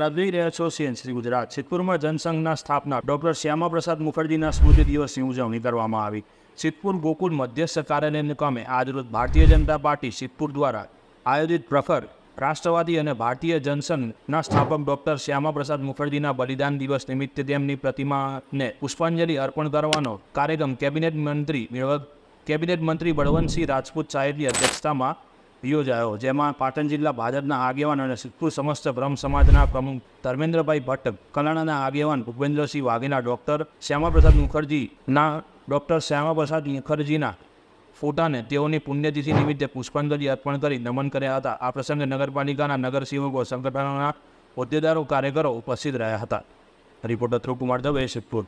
રાવી દે એસોસિએન્સ શ્રી ગુડરાત સીતપુર માં જનસંગ ના સ્થાપક ડોક્ટર શ્યામાપ્રસાદ મુખર્જી ના સ્મૃતિ દિવસ નિમિત્તે ઉજવણી કરવા માં આવી સીતપુર ગોકુલ મધ્ય સકારને અને કોમે આયોજિત ભારતીય જનતા પાર્ટી સીતપુર દ્વારા આયોજિત રફર રાષ્ટ્રવાદી અને ભારતીય જનસંગ ના સ્થાપક ડોક્ટર શ્યામાપ્રસાદ મુખર્જી ના બલિદાન દિવસ નિમિત્તે તેમની પ્રતિમા ને પુષ્પાંજલિ અર્પણ કરવાનો કાર્યક્રમ કેબિનેટ મંત્રી કેબિનેટ મંત્રી બળવંતસિંહ રાજપૂત ચેરની અધ્યક્ષતા માં યો ગયો જે માં પાટણ જિલ્લા બહારdna આગેવાન અને સિતપુર સમસ્ત બ્રહ્મ સમાજના પ્રમુખ તર્મેન્દ્રભાઈ ભટક કલાણાના આગેવાન ભુવંદરસિંહ વાઘીના ડોક્ટર શ્યામપ્રસાદ મુખરજીના ડોક્ટર શ્યામપ્રસાદ મુખરજીના ફોટાને તેઓની પુણ્યતિથિ નિમિત્તે पुष्पांजलि अर्पित કરી નમન કર્યા હતા આ પ્રસંગે નગરપાલિકાના નગરસીમઓ સંકપરણાના હોદ્દેદારો કાર્યકરો ઉપસ્થિત રહ્યા હતા રિપોર્ટર ઠુપુ મારદવેશિતપુર